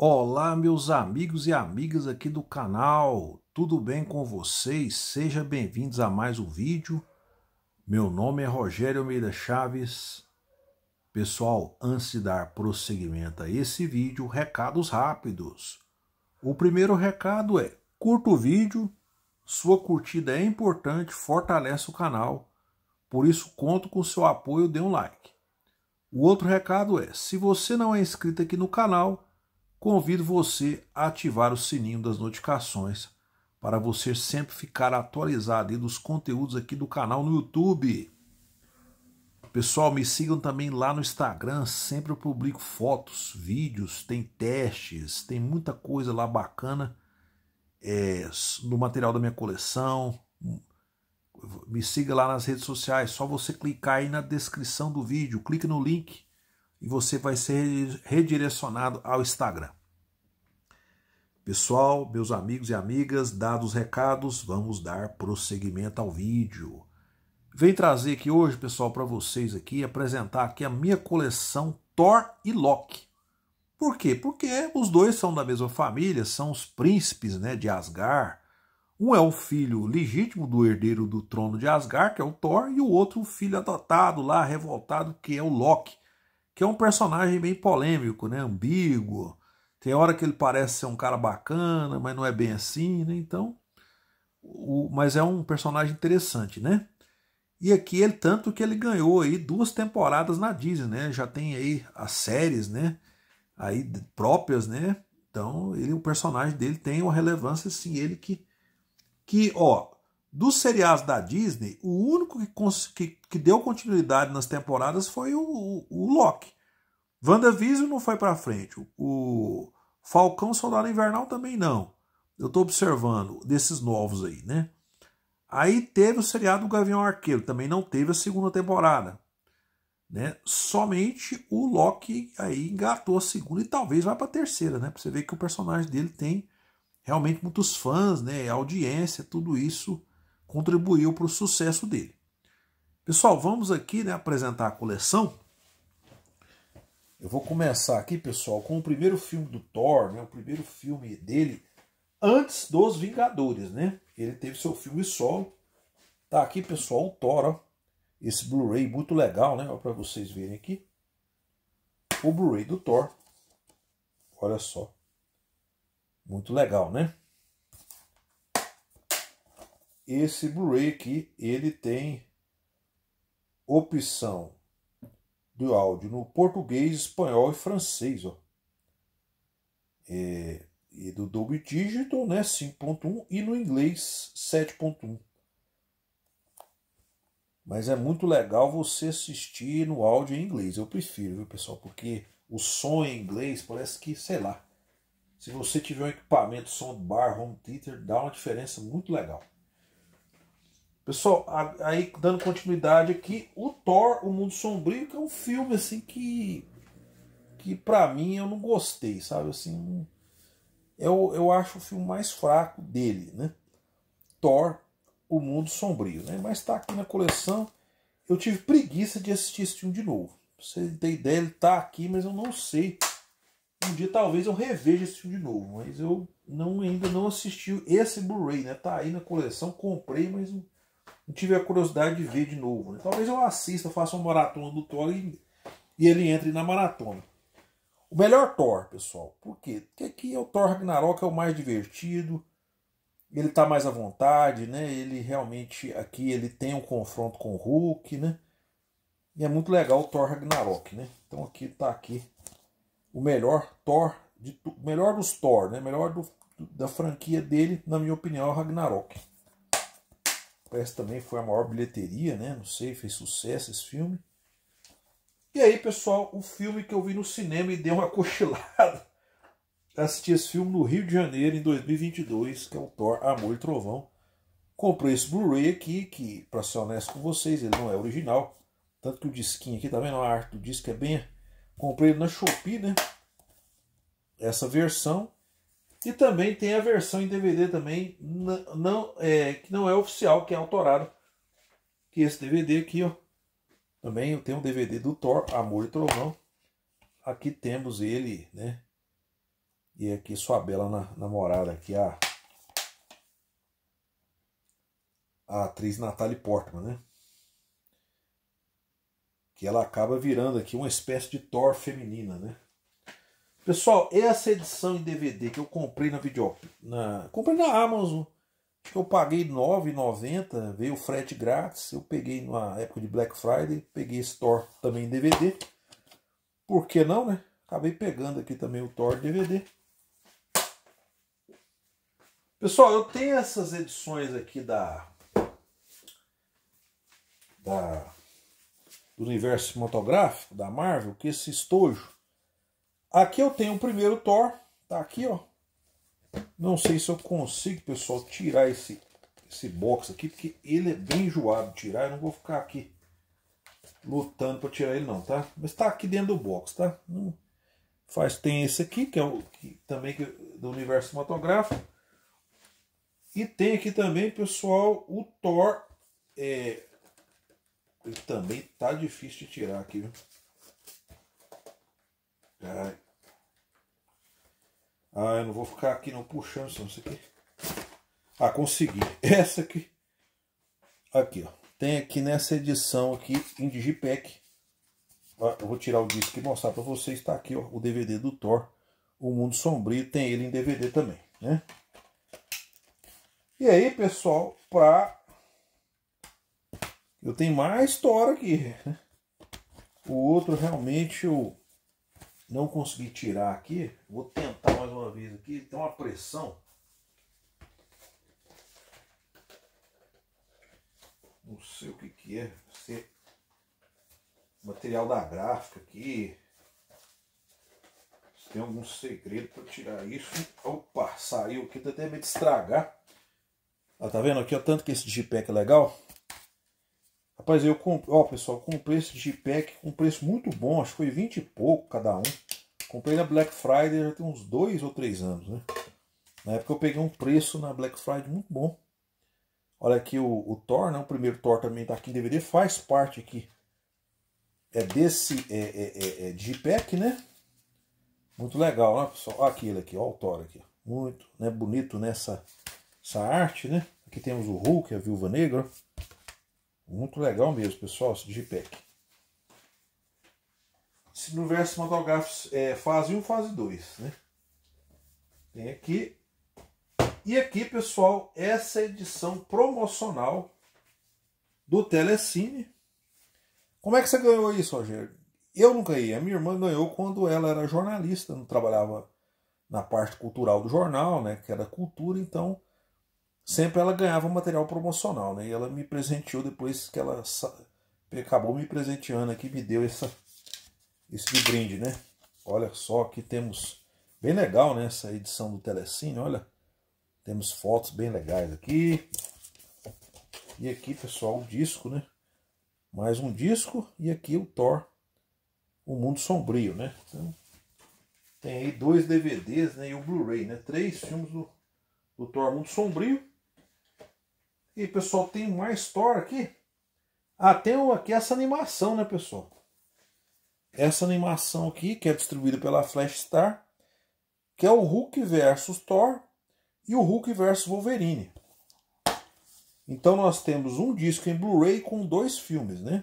Olá, meus amigos e amigas aqui do canal, tudo bem com vocês? Sejam bem-vindos a mais um vídeo. Meu nome é Rogério Almeida Chaves. Pessoal, antes de dar prosseguimento a esse vídeo, recados rápidos. O primeiro recado é: curta o vídeo, sua curtida é importante, fortalece o canal. Por isso, conto com seu apoio, dê um like. O outro recado é: se você não é inscrito aqui no canal, convido você a ativar o sininho das notificações para você sempre ficar atualizado dos conteúdos aqui do canal no YouTube. Pessoal, me sigam também lá no Instagram, sempre eu publico fotos, vídeos, tem testes, tem muita coisa lá bacana é, no material da minha coleção. Me siga lá nas redes sociais, só você clicar aí na descrição do vídeo, clique no link e você vai ser redirecionado ao Instagram. Pessoal, meus amigos e amigas, dados os recados, vamos dar prosseguimento ao vídeo. Vem trazer aqui hoje, pessoal, para vocês aqui, apresentar aqui a minha coleção Thor e Loki. Por quê? Porque os dois são da mesma família, são os príncipes né, de Asgard. Um é o filho legítimo do herdeiro do trono de Asgard, que é o Thor, e o outro o filho adotado lá, revoltado, que é o Loki, que é um personagem bem polêmico, né? ambíguo. Tem hora que ele parece ser um cara bacana, mas não é bem assim, né? Então, o, mas é um personagem interessante, né? E aqui ele tanto que ele ganhou aí duas temporadas na Disney, né? Já tem aí as séries, né? Aí próprias, né? Então, ele o personagem dele tem uma relevância sim, ele que que, ó, dos seriados da Disney, o único que, que, que deu continuidade nas temporadas foi o, o, o Loki. WandaVision não foi para frente. O Falcão Soldado Invernal também não. Eu estou observando desses novos aí, né? Aí teve o seriado do Gavião Arqueiro, também não teve a segunda temporada. Né? Somente o Loki aí engatou a segunda e talvez vá para a terceira, né? Para você ver que o personagem dele tem realmente muitos fãs, né? Audiência, tudo isso contribuiu para o sucesso dele. Pessoal, vamos aqui né, apresentar a coleção. Eu vou começar aqui, pessoal, com o primeiro filme do Thor, né, o primeiro filme dele antes dos Vingadores, né? Ele teve seu filme solo. Tá aqui, pessoal, o Thor, ó. Esse Blu-ray muito legal, né? Para vocês verem aqui. O Blu-ray do Thor. Olha só. Muito legal, né? esse Blu-ray aqui, ele tem opção do áudio no português, espanhol e francês, ó. É, e do Dolby Digital, né, 5.1 e no inglês 7.1. Mas é muito legal você assistir no áudio em inglês. Eu prefiro, viu, pessoal, porque o som em inglês parece que, sei lá, se você tiver um equipamento som bar, home theater, dá uma diferença muito legal. Pessoal, aí dando continuidade aqui, o Thor, o Mundo Sombrio, que é um filme assim que que para mim eu não gostei, sabe? Assim, eu, eu acho o filme mais fraco dele, né? Thor, o Mundo Sombrio, né? Mas tá aqui na coleção. Eu tive preguiça de assistir esse filme de novo. Pra você ter ideia, ele tá aqui, mas eu não sei. Um dia talvez eu reveja esse filme de novo, mas eu não ainda não assisti esse Blu-ray, né? Tá aí na coleção, comprei, mas não tive a curiosidade de ver de novo. Né? Talvez eu assista, faça uma maratona do Thor e, e ele entre na maratona. O melhor Thor, pessoal. Por quê? Porque aqui é o Thor Ragnarok é o mais divertido. Ele está mais à vontade, né? Ele realmente aqui ele tem um confronto com o Hulk, né? E é muito legal o Thor Ragnarok, né? Então aqui está aqui o melhor Thor de melhor dos Thor, né? Melhor do, da franquia dele, na minha opinião, é o Ragnarok. Parece também foi a maior bilheteria, né? Não sei, fez sucesso esse filme. E aí, pessoal, o filme que eu vi no cinema e dei uma cochilada. Assisti esse filme no Rio de Janeiro em 2022, que é o Thor Amor e Trovão. Comprei esse Blu-ray aqui, que, para ser honesto com vocês, ele não é original. Tanto que o disquinho aqui, tá vendo? A arte do disco é bem. Comprei ele na Shopee, né? Essa versão. E também tem a versão em DVD também, não, é, que não é oficial, que é autorado. Que esse DVD aqui, ó. Também eu tenho um DVD do Thor, Amor e Trovão. Aqui temos ele, né? E aqui sua bela na, namorada, aqui a, a atriz Natalie Portman, né? Que ela acaba virando aqui uma espécie de Thor feminina, né? Pessoal, essa edição em DVD que eu comprei na vídeo na comprei na Amazon, acho que eu paguei R$ 9,90, veio frete grátis, eu peguei na época de Black Friday, peguei esse Thor também em DVD. Por que não, né? Acabei pegando aqui também o Thor DVD. Pessoal, eu tenho essas edições aqui da da do universo cinematográfico da Marvel, que esse estojo Aqui eu tenho o primeiro Thor, tá aqui, ó. Não sei se eu consigo, pessoal, tirar esse, esse box aqui, porque ele é bem enjoado de tirar. Eu não vou ficar aqui lutando para tirar ele não, tá? Mas tá aqui dentro do box, tá? Não faz tem esse aqui que é o que também que, do universo cinematográfico e tem aqui também pessoal o Thor é ele também tá difícil de tirar aqui viu? eu não vou ficar aqui não puxando, senão isso aqui. Ah, consegui. Essa aqui. Aqui, ó. Tem aqui nessa edição aqui em Digipack. Eu vou tirar o disco e mostrar para vocês. Está aqui, ó, o DVD do Thor. O Mundo Sombrio tem ele em DVD também, né? E aí, pessoal, para eu tenho mais Thor aqui. O outro realmente eu não consegui tirar aqui. Vou tentar mais uma vez aqui. Tem uma pressão. Não sei o que, que é. Se é material da gráfica aqui. Se tem algum segredo para tirar isso. Opa, saiu aqui. Tô até meio de estragar. Ó, ah, tá vendo aqui o tanto que esse JPEG é legal? Rapaz, eu comprei, ó pessoal, comprei esse G-Pack com um preço muito bom, acho que foi 20 e pouco cada um. Comprei na Black Friday já tem uns dois ou três anos, né? Na época eu peguei um preço na Black Friday muito bom. Olha aqui o, o Thor, né? O primeiro Thor também tá aqui em DVD, faz parte aqui é desse é, é, é, é G-Pack, né? Muito legal, né, pessoal? Olha aqui ele aqui, ó o Thor aqui. Muito né, bonito nessa essa arte, né? Aqui temos o Hulk, a Viúva Negra, ó. Muito legal mesmo, pessoal, esse JPEG. Se no verso cinematográfico é fase 1, fase 2, né? Tem aqui. E aqui, pessoal, essa edição promocional do Telecine. Como é que você ganhou isso, Rogério? Eu não ganhei. A minha irmã ganhou quando ela era jornalista, não trabalhava na parte cultural do jornal, né? Que era cultura, então sempre ela ganhava material promocional, né? E ela me presenteou depois que ela acabou me presenteando aqui, me deu essa esse de brinde, né? Olha só, aqui temos bem legal, né, essa edição do Telecine, olha. Temos fotos bem legais aqui. E aqui, pessoal, o disco, né? Mais um disco e aqui o Thor, o Mundo Sombrio, né? Então, tem aí dois DVDs, né, e o Blu-ray, né? Três filmes do do Thor Mundo Sombrio e pessoal, tem mais Thor aqui. Ah, tem aqui essa animação, né, pessoal? Essa animação aqui, que é distribuída pela Flash Star, que é o Hulk versus Thor e o Hulk versus Wolverine. Então nós temos um disco em Blu-ray com dois filmes, né?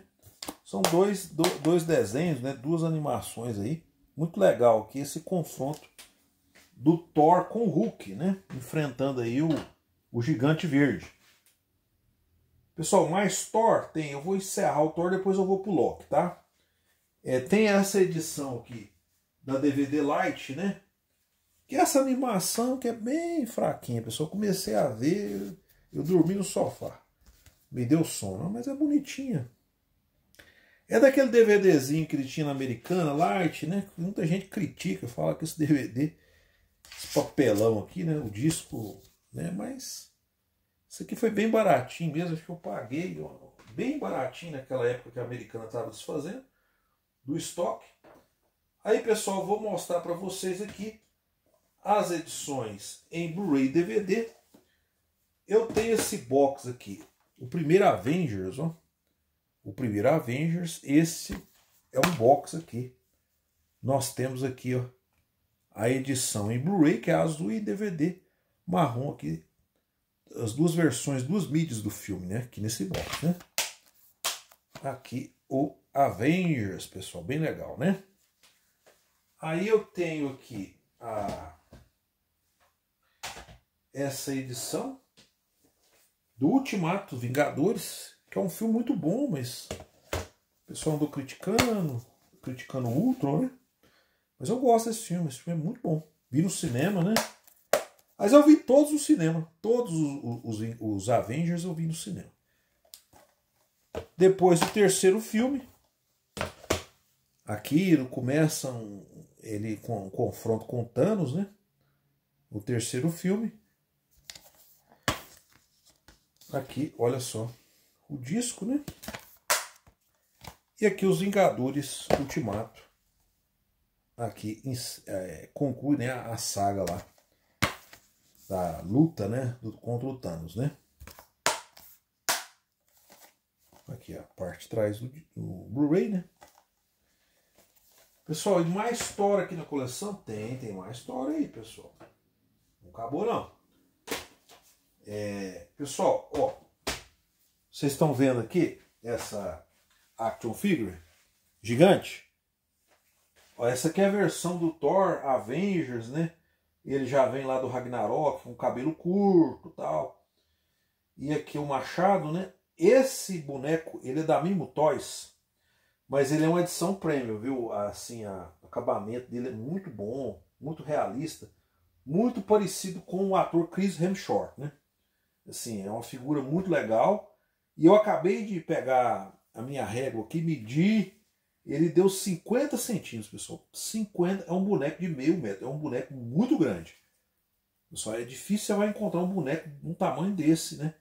São dois, dois desenhos, né? duas animações aí. Muito legal aqui esse confronto do Thor com o Hulk, né? Enfrentando aí o, o gigante verde. Pessoal, mais Thor tem. Eu vou encerrar o Thor, depois eu vou pro Loki, tá? É, tem essa edição aqui da DVD Light, né? Que é essa animação que é bem fraquinha, pessoal. comecei a ver, eu dormi no sofá. Me deu sono, mas é bonitinha. É daquele DVDzinho que ele tinha na americana, Light, né? Muita gente critica, fala que esse DVD, esse papelão aqui, né? O disco, né? Mas isso aqui foi bem baratinho mesmo, acho que eu paguei bem baratinho naquela época que a americana estava desfazendo do estoque. Aí pessoal, vou mostrar para vocês aqui as edições em Blu-ray DVD. Eu tenho esse box aqui, o primeiro Avengers, ó. O primeiro Avengers, esse é um box aqui. Nós temos aqui, ó, a edição em Blu-ray que é azul e DVD marrom aqui as duas versões, duas mídias do filme, né? Aqui nesse box, né? Aqui o Avengers, pessoal, bem legal, né? Aí eu tenho aqui a essa edição do Ultimato Vingadores, que é um filme muito bom, mas o pessoal andou criticando, criticando o Ultron, né? Mas eu gosto desse filme, esse filme é muito bom. Vi no cinema, né? Mas eu vi todos os cinemas, todos os, os, os Avengers eu vi no cinema. Depois o terceiro filme. Aqui começa um, ele com um confronto com Thanos, né? O terceiro filme. Aqui, olha só, o disco, né? E aqui os Vingadores Ultimato. Aqui é, conclui né, a saga lá da luta, né? Contra o Thanos, né? Aqui a parte de trás do, do Blu-ray, né? Pessoal, e mais Thor aqui na coleção? Tem, tem mais Thor aí, pessoal. Não acabou, não. É, pessoal, ó. Vocês estão vendo aqui essa action figure gigante? Ó, essa aqui é a versão do Thor Avengers, né? Ele já vem lá do Ragnarok com cabelo curto tal. E aqui o Machado, né? Esse boneco, ele é da Mimo Toys, mas ele é uma edição premium, viu? Assim, a, o acabamento dele é muito bom, muito realista, muito parecido com o ator Chris Hemsworth, né? Assim, é uma figura muito legal. E eu acabei de pegar a minha régua aqui, medir ele deu 50 centímetros, pessoal. 50 é um boneco de meio metro, é um boneco muito grande. Pessoal, é difícil você vai encontrar um boneco um tamanho desse, né?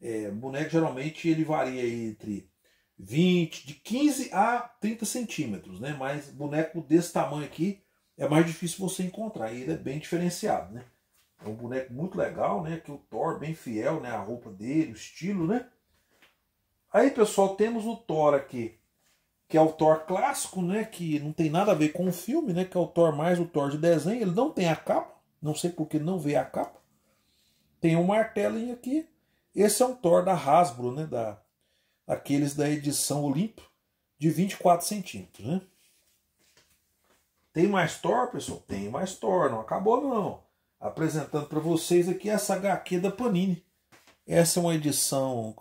É, boneco geralmente ele varia entre 20, de 15 a 30 centímetros, né? Mas boneco desse tamanho aqui é mais difícil você encontrar. E ele é bem diferenciado, né? É um boneco muito legal, né? Que o Thor bem fiel, né? A roupa dele, o estilo, né? Aí, pessoal, temos o Thor aqui que é o Thor clássico, né? Que não tem nada a ver com o filme, né? Que é o Thor mais o Thor de desenho. Ele não tem a capa. Não sei porque não vê a capa. Tem um martelinho aqui. Esse é um Thor da Hasbro, né? Da, aqueles da edição Olimpo de 24 centímetros, né? Tem mais Thor, pessoal? Tem mais Thor. Não acabou, não. Apresentando para vocês aqui essa HQ da Panini. Essa é uma edição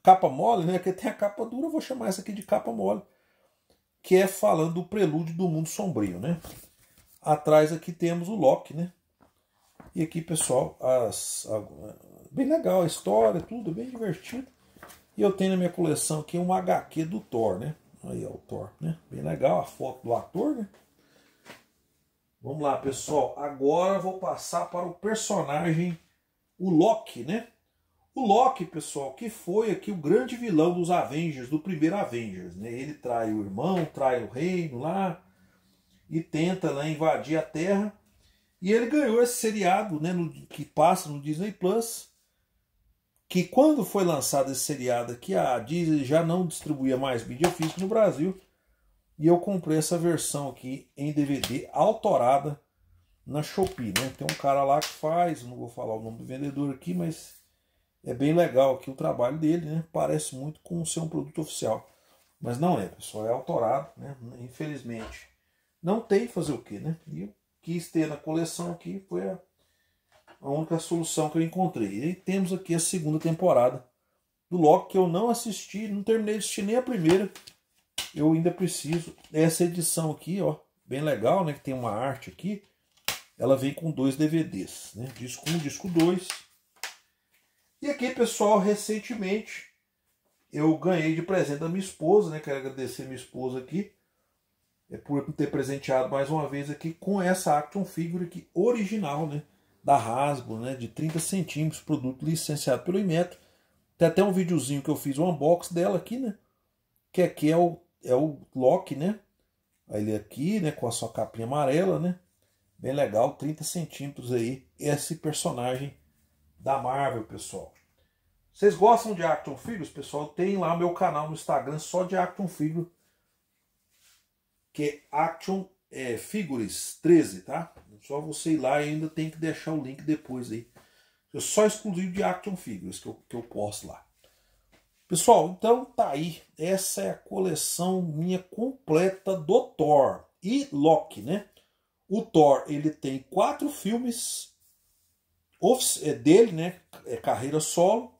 capa mole, né? Que tem a capa dura. Eu vou chamar essa aqui de capa mole que é falando do prelúdio do mundo sombrio, né? Atrás aqui temos o Loki, né? E aqui, pessoal, as, a, bem legal a história, tudo bem divertido. E eu tenho na minha coleção aqui um HQ do Thor, né? Aí é o Thor, né? Bem legal a foto do ator, né? Vamos lá, pessoal. Agora vou passar para o personagem, o Loki, né? O Loki, pessoal, que foi aqui o grande vilão dos Avengers, do primeiro Avengers. Né? Ele trai o irmão, trai o reino lá e tenta lá né, invadir a Terra. E ele ganhou esse seriado né, no, que passa no Disney Plus. Que quando foi lançado esse seriado aqui, a Disney já não distribuía mais mídia física no Brasil. E eu comprei essa versão aqui em DVD autorada na Shopee. Né? Tem um cara lá que faz, não vou falar o nome do vendedor aqui, mas é bem legal aqui o trabalho dele, né? Parece muito com ser um produto oficial. Mas não é, pessoal, é autorado, né? Infelizmente. Não tem fazer o que, né? E eu quis ter na coleção aqui, foi a, a única solução que eu encontrei. E temos aqui a segunda temporada do Loki, que eu não assisti, não terminei de assistir nem a primeira. Eu ainda preciso. Essa edição aqui, ó, bem legal, né? Que tem uma arte aqui. Ela vem com dois DVDs, né? Disco 1, um, disco 2 e aqui, pessoal, recentemente eu ganhei de presente da minha esposa, né? Quero agradecer minha esposa aqui é por ter presenteado mais uma vez aqui com essa action figure aqui original, né? Da Hasbro, né? De 30 centímetros, produto licenciado pelo Inmetro. Tem até um videozinho que eu fiz, um unboxing dela aqui, né? Que aqui é o, é o Loki, né? Ele aqui, né? Com a sua capinha amarela, né? Bem legal, 30 centímetros aí. Esse personagem da Marvel, pessoal. Vocês gostam de Action Figures, pessoal? Tem lá meu canal no Instagram só de Action Figure, que é Action é, Figures 13, tá? Só você ir lá e ainda tem que deixar o link depois aí. Eu só exclusivo de Action Figures que eu, que eu posto lá. Pessoal, então tá aí. Essa é a coleção minha completa do Thor e Loki, né? O Thor, ele tem quatro filmes é dele, né? É carreira solo.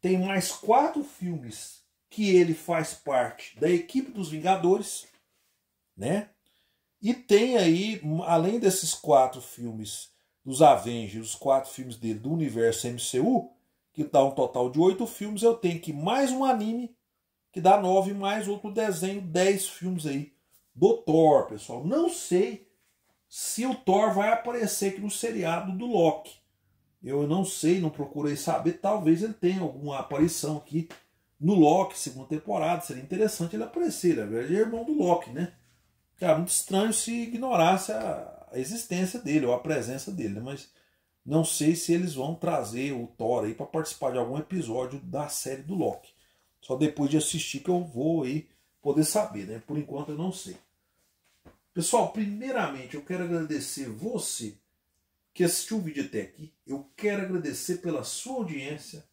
Tem mais quatro filmes que ele faz parte da equipe dos Vingadores, né? E tem aí, além desses quatro filmes dos Avengers, os quatro filmes dele do universo MCU, que dá um total de oito filmes, eu tenho que mais um anime, que dá nove, mais outro desenho, dez filmes aí do Thor, pessoal. Não sei se o Thor vai aparecer aqui no seriado do Loki. Eu não sei, não procurei saber. Talvez ele tenha alguma aparição aqui no Loki, segunda temporada. Seria interessante ele aparecer. Ele é irmão do Loki, né? Cara, muito estranho se ignorasse a existência dele ou a presença dele, né? mas não sei se eles vão trazer o Thor aí para participar de algum episódio da série do Loki. Só depois de assistir que eu vou aí poder saber, né? Por enquanto eu não sei. Pessoal, primeiramente eu quero agradecer você que assistiu o vídeo até aqui. Eu quero agradecer pela sua audiência.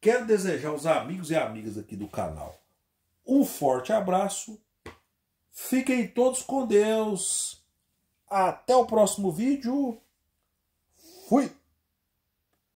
Quero desejar aos amigos e amigas aqui do canal um forte abraço. Fiquem todos com Deus. Até o próximo vídeo. Fui!